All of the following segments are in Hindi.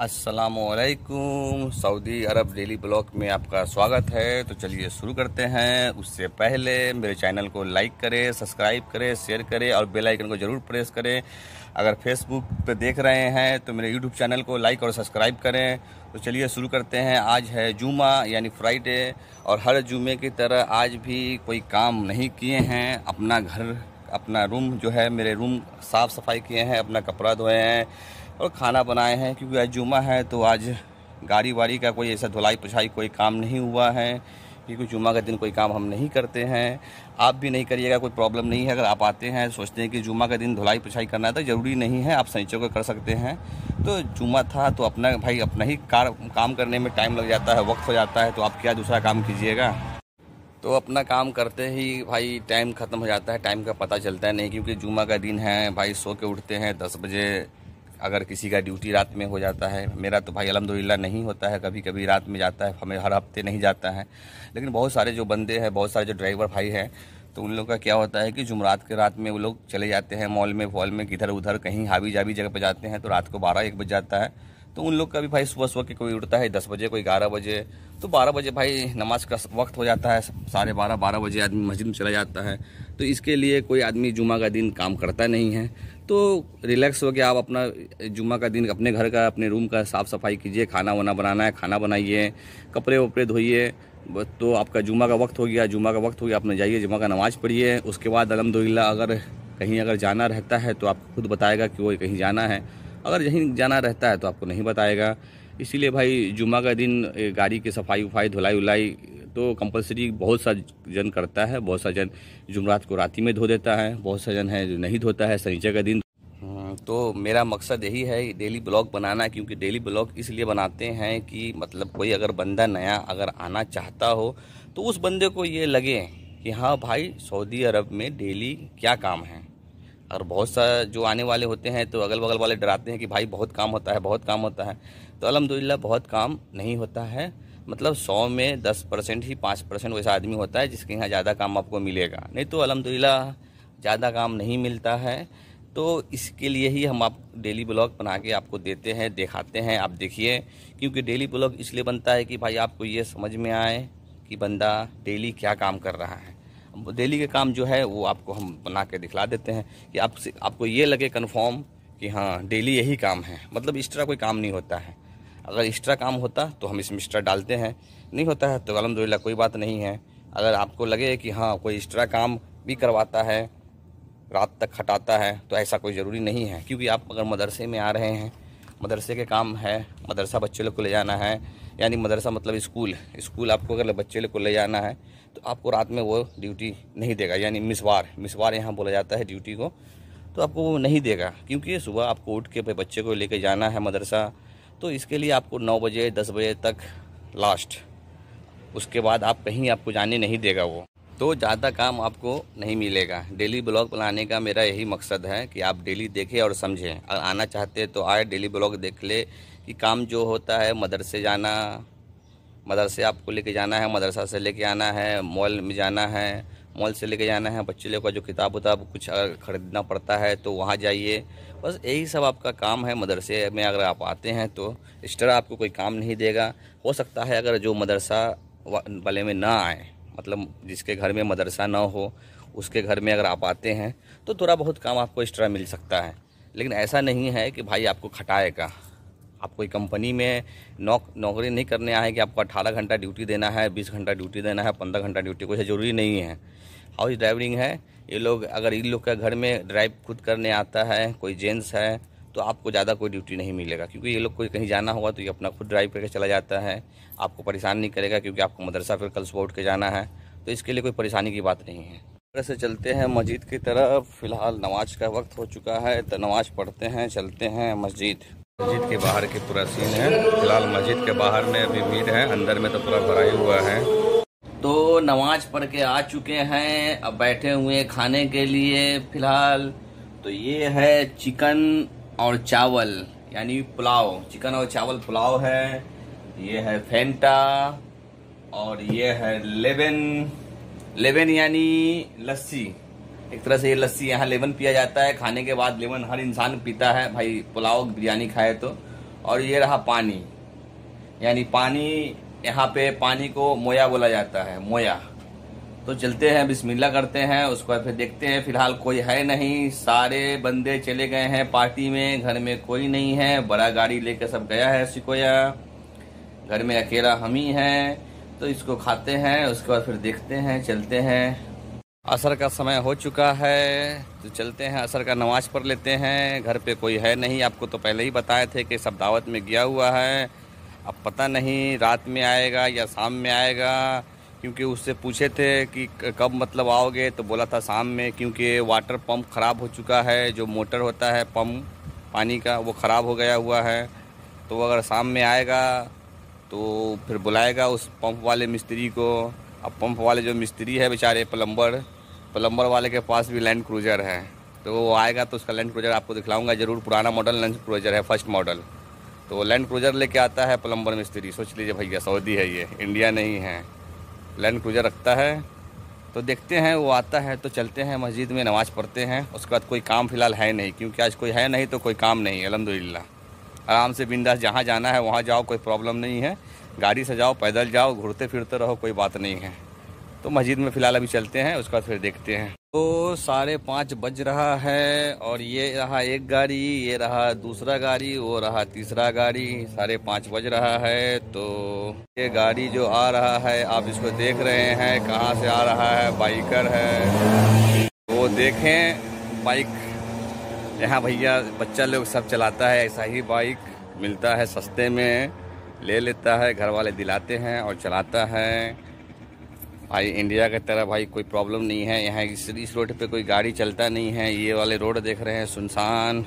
असलकुम सऊदी अरब डेली ब्लॉग में आपका स्वागत है तो चलिए शुरू करते हैं उससे पहले मेरे चैनल को लाइक करें सब्सक्राइब करें शेयर करें और बेल आइकन को ज़रूर प्रेस करें अगर फेसबुक पे देख रहे हैं तो मेरे यूट्यूब चैनल को लाइक और सब्सक्राइब करें तो चलिए शुरू करते हैं आज है जुमा यानी फ्राइडे और हर जुमे की तरह आज भी कोई काम नहीं किए हैं अपना घर अपना रूम जो है मेरे रूम साफ़ सफाई किए हैं अपना कपड़ा धोए हैं और खाना बनाए हैं क्योंकि आज जुमा है तो आज गाड़ी वाड़ी का कोई ऐसा धुलाई पुछाई कोई काम नहीं हुआ है क्योंकि जुमा का दिन कोई काम हम नहीं करते हैं आप भी नहीं करिएगा कोई प्रॉब्लम नहीं है अगर आप आते हैं सोचते हैं कि जुमा का दिन धुलाई पुछाई करना है तो ज़रूरी नहीं है आप सैचों को कर सकते हैं तो जुमा था तो अपना भाई अपना ही कार काम करने में टाइम लग जाता है वक्त हो जाता है तो आप क्या दूसरा काम कीजिएगा तो अपना काम करते ही भाई टाइम ख़त्म हो जाता है टाइम का पता चलता है नहीं क्योंकि जुमा का दिन है भाई सो के उठते हैं दस बजे अगर किसी का ड्यूटी रात में हो जाता है मेरा तो भाई अलहमदिल्ला नहीं होता है कभी कभी रात में जाता है हमें हर हफ्ते नहीं जाता है लेकिन बहुत सारे जो बंदे हैं बहुत सारे जो ड्राइवर भाई हैं तो उन लोग का क्या होता है कि जुमरात के रात में वो लोग चले जाते हैं मॉल में फॉल में किधर उधर कहीं हावी जावी जगह पर जाते हैं तो रात को बारह एक बज जाता है तो उन लोग का भी भाई सुबह सुबह के कोई उठता है दस बजे कोई ग्यारह बजे तो बारह बजे भाई नमाज का वक्त हो जाता है साढ़े बारह बारह बजे आदमी मस्जिद में चला जाता है तो इसके लिए कोई आदमी जुमा का दिन काम करता नहीं है तो रिलैक्स हो गया आप अपना जुम्मा का दिन अपने घर का अपने रूम का साफ़ सफाई कीजिए खाना वाना बनाना है खाना बनाइए कपड़े वपड़े धोइए तो आपका जुम्मा का वक्त हो गया जुम्मा का वक्त हो गया आपने जाइए जुम्मा का नमाज़ पढ़िए उसके बाद अलहमदिल्ला अगर कहीं अगर जाना रहता है तो आपको खुद बताएगा कि वो कहीं जाना है अगर यहीं जाना रहता है तो आपको नहीं बताएगा इसीलिए भाई जुम्मा का दिन गाड़ी की सफाई उफाई धुलाई उलाई तो कंपलसरी बहुत सा जन करता है बहुत सा जन जुमरात को राती में धो देता है बहुत सा जन है जो नहीं धोता है शनिचर का दिन हम्म, तो मेरा मकसद यही है डेली ब्लॉग बनाना क्योंकि डेली ब्लॉग इसलिए बनाते हैं कि मतलब कोई अगर बंदा नया अगर आना चाहता हो तो उस बंदे को ये लगे कि हाँ भाई सऊदी अरब में डेली क्या काम है और बहुत सा जो आने वाले होते हैं तो अगल बगल वाले डराते हैं कि भाई बहुत काम होता है बहुत काम होता है तो अलहमदिल्ला बहुत काम नहीं होता है मतलब सौ में दस परसेंट ही पाँच परसेंट वैसा आदमी होता है जिसके यहाँ ज़्यादा काम आपको मिलेगा नहीं तो अलहमदिल्ला ज़्यादा काम नहीं मिलता है तो इसके लिए ही हम आप डेली ब्लॉग बना के आपको देते हैं दिखाते हैं आप देखिए क्योंकि डेली ब्लॉग इसलिए बनता है कि भाई आपको ये समझ में आए कि बंदा डेली क्या काम कर रहा है डेली के काम जो है वो आपको हम बना के दिखला देते हैं कि आप आपको ये लगे कन्फर्म कि हाँ डेली यही काम है मतलब इस तरह कोई काम नहीं होता है अगर एक्स्ट्रा काम होता तो हम इसमें एक्स्ट्रा डालते हैं नहीं होता है तो अलहमदिल्ला कोई बात नहीं है अगर आपको लगे कि हाँ कोई एक्स्ट्रा काम भी करवाता है रात तक हटाता है तो ऐसा कोई ज़रूरी नहीं है क्योंकि आप अगर मदरसे में आ रहे हैं मदरसे के काम है मदरसा बच्चे लोग को ले जाना है यानी मदरसा मतलब स्कूल स्कूल आपको अगर बच्चे लोग को ले जाना है तो आपको रात में वो ड्यूटी नहीं देगा यानी मिसवार मिसवार यहाँ बोला जाता है ड्यूटी को तो आपको वो नहीं देगा क्योंकि सुबह आपको उठ के बच्चे को लेकर जाना है मदरसा तो इसके लिए आपको नौ बजे दस बजे तक लास्ट उसके बाद आप कहीं आपको जाने नहीं देगा वो तो ज़्यादा काम आपको नहीं मिलेगा डेली ब्लॉग बनाने का मेरा यही मकसद है कि आप डेली देखें और समझें अगर आना चाहते हैं तो आए डेली ब्लॉग देख ले कि काम जो होता है मदरसे जाना मदरसे आपको लेके जाना है मदरसा से लेके आना है मॉल में जाना है मॉल से लेके जाना है बच्चे लोग का जो किताब उताब कुछ अगर ख़रीदना पड़ता है तो वहाँ जाइए बस यही सब आपका काम है मदरसे में अगर आप आते हैं तो एक्स्ट्रा आपको कोई काम नहीं देगा हो सकता है अगर जो मदरसा वाले में ना आए मतलब जिसके घर में मदरसा ना हो उसके घर में अगर आप आते हैं तो थोड़ा बहुत काम आपको एक्स्ट्रा मिल सकता है लेकिन ऐसा नहीं है कि भाई आपको खटाएगा आप कोई कंपनी में नौक नौकरी नहीं करने आए कि आपको अट्ठारह घंटा ड्यूटी देना है बीस घंटा ड्यूटी देना है पंद्रह घंटा ड्यूटी कोई ज़रूरी नहीं है हाउस ड्राइवरिंग है ये लोग अगर इन लोग का घर में ड्राइव खुद करने आता है कोई जेंट्स है तो आपको ज़्यादा कोई ड्यूटी नहीं मिलेगा क्योंकि ये लोग कोई कहीं जाना होगा तो ये अपना खुद ड्राइव करके चला जाता है आपको परेशान नहीं करेगा क्योंकि आपको मदरसा फिर कल सुबह उठ के जाना है तो इसके लिए कोई परेशानी की बात नहीं है तरह से चलते हैं मस्जिद की तरफ फ़िलहाल नमाज का वक्त हो चुका है तो नमाज़ पढ़ते हैं चलते हैं मस्जिद मस्जिद के बाहर की पूरा सीन है फिलहाल मस्जिद के बाहर में अभी भीड़ है अंदर में तो पूरा भरा हुआ है तो नमाज पढ़ के आ चुके हैं अब बैठे हुए खाने के लिए फिलहाल तो ये है चिकन और चावल यानी पुलाव चिकन और चावल पुलाव है ये है फेंटा और ये है लेबन लेबन यानी लस्सी एक तरह से ये लस्सी यहाँ लेमन पिया जाता है खाने के बाद लेमन हर इंसान पीता है भाई पुलाव बिरयानी खाए तो और ये रहा पानी यानी पानी यहाँ पे पानी को मोया बोला जाता है मोया तो चलते हैं बिस्मिल्लाह करते हैं उसको फिर देखते हैं फिलहाल कोई है नहीं सारे बंदे चले गए हैं पार्टी में घर में कोई नहीं है बड़ा गाड़ी लेकर सब गया है सिकोया घर में अकेला हम ही हैं तो इसको खाते हैं उसके बाद फिर देखते हैं चलते हैं असर का समय हो चुका है तो चलते हैं असर का नमाज पढ़ लेते हैं घर पे कोई है नहीं आपको तो पहले ही बताए थे कि सब दावत में गया हुआ है अब पता नहीं रात में आएगा या शाम में आएगा क्योंकि उससे पूछे थे कि कब मतलब आओगे तो बोला था शाम में क्योंकि वाटर पंप ख़राब हो चुका है जो मोटर होता है पंप पानी का वो ख़राब हो गया हुआ है तो अगर शाम में आएगा तो फिर बुलाएगा उस पंप वाले मिस्त्री को अब पंप वाले जो मिस्त्री है बेचारे प्लम्बर प्लम्बर वाले के पास भी लैंड क्रूजर है तो वो आएगा तो उसका लैंड क्रूजर आपको दिखलाऊंगा ज़रूर पुराना मॉडल लैंड क्रूजर है फर्स्ट मॉडल तो लैंड क्रूजर लेके आता है प्लम्बर मिस्त्री सोच लीजिए भैया सऊदी है ये इंडिया नहीं है लैंड क्रूजर रखता है तो देखते हैं वो आता है तो चलते हैं मस्जिद में नमाज़ पढ़ते हैं उसके बाद कोई काम फ़िलहाल है नहीं क्योंकि आज कोई है नहीं तो कोई काम नहीं अलहमदिल्ला आराम से बिंदास जहाँ जाना है वहाँ जाओ कोई प्रॉब्लम नहीं है गाड़ी से जाओ पैदल जाओ घूरते फिरते रहो कोई बात नहीं है तो मस्जिद में फ़िलहाल अभी चलते हैं उसके बाद फिर देखते हैं तो साढ़े पाँच बज रहा है और ये रहा एक गाड़ी ये रहा दूसरा गाड़ी वो रहा तीसरा गाड़ी साढ़े पाँच बज रहा है तो ये गाड़ी जो आ रहा है आप इसको देख रहे हैं कहाँ से आ रहा है बाइकर है वो देखें बाइक यहाँ भैया बच्चा लोग सब चलाता है ऐसा ही बाइक मिलता है सस्ते में ले लेता है घर वाले दिलाते हैं और चलाता है भाई इंडिया की तरह भाई कोई प्रॉब्लम नहीं है यहाँ इस इस रोड पे कोई गाड़ी चलता नहीं है ये वाले रोड देख रहे हैं सुनसान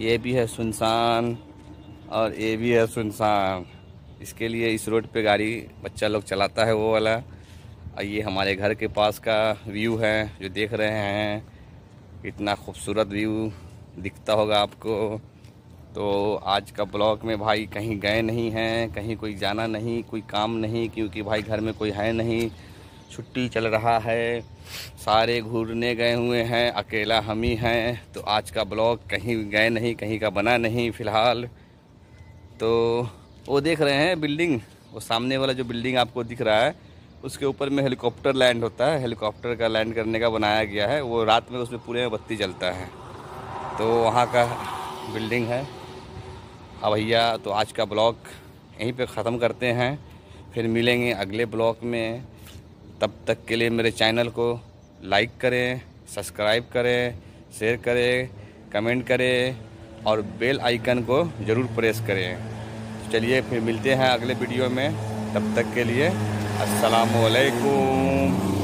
ये भी है सुनसान और ये भी है सुनसान इसके लिए इस रोड पे गाड़ी बच्चा लोग चलाता है वो वाला और ये हमारे घर के पास का व्यू है जो देख रहे हैं इतना खूबसूरत व्यू दिखता होगा आपको तो आज का ब्लॉग में भाई कहीं गए नहीं हैं कहीं कोई जाना नहीं कोई काम नहीं क्योंकि भाई घर में कोई है नहीं छुट्टी चल रहा है सारे घूरने गए हुए हैं अकेला हम ही हैं तो आज का ब्लॉग कहीं गए नहीं कहीं का बना नहीं फ़िलहाल तो वो देख रहे हैं बिल्डिंग वो सामने वाला जो बिल्डिंग आपको दिख रहा है उसके ऊपर में हेलीकॉप्टर लैंड होता है हेलीकॉप्टर का लैंड करने का बनाया गया है वो रात में उसमें पूरे में बत्ती जलता है तो वहाँ का बिल्डिंग है हाँ भैया तो आज का ब्लॉग यहीं पे ख़त्म करते हैं फिर मिलेंगे अगले ब्लॉग में तब तक के लिए मेरे चैनल को लाइक करें सब्सक्राइब करें शेयर करें कमेंट करें और बेल आइकन को ज़रूर प्रेस करें तो चलिए फिर मिलते हैं अगले वीडियो में तब तक के लिए असलकुम